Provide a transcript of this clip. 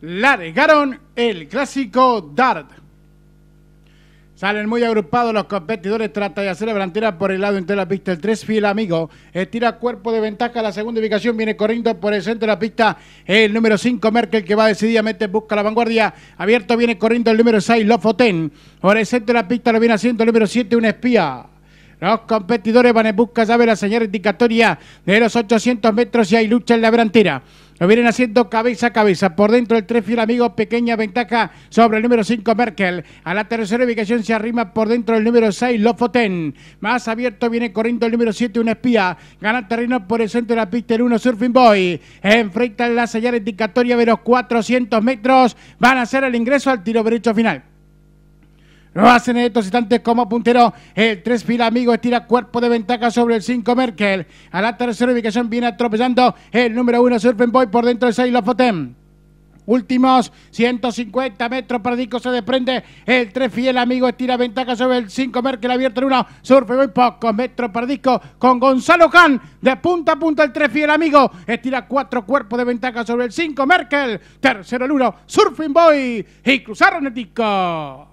largaron el clásico Dart. Salen muy agrupados los competidores, trata de hacer la delantera por el lado entre la pista, el 3 fiel amigo, estira cuerpo de ventaja, la segunda ubicación viene corriendo por el centro de la pista, el número 5 Merkel que va decididamente, busca la vanguardia, abierto viene corriendo el número 6 Lofoten, por el centro de la pista lo viene haciendo el número 7 un espía. Los competidores van en busca, ya de la señal indicatoria de los 800 metros y hay lucha en la verantera. Lo vienen haciendo cabeza a cabeza. Por dentro del tres fiel amigo, pequeña ventaja sobre el número 5 Merkel. A la tercera ubicación se arrima por dentro el número 6 Lofoten. Más abierto viene corriendo el número 7 un espía. Gana terreno por el centro de la pista el 1 Surfing Boy. Enfrentan la señal indicatoria de los 400 metros. Van a hacer el ingreso al tiro derecho final hacen en estos instantes como puntero. El tres Fiel amigo estira cuerpo de ventaja sobre el 5 Merkel. A la tercera ubicación viene atropellando el número 1 Surfing Boy por dentro del 6 Lofoten. Últimos 150 metros para disco se desprende. El tres fiel amigo estira ventaja sobre el 5 Merkel abierto el 1. Surfing Boy, pocos metros para Disco con Gonzalo Can. De punta a punta el tres fiel amigo. Estira cuatro cuerpos de ventaja sobre el 5 Merkel. Tercero el 1. Surfing Boy. Y cruzaron el disco.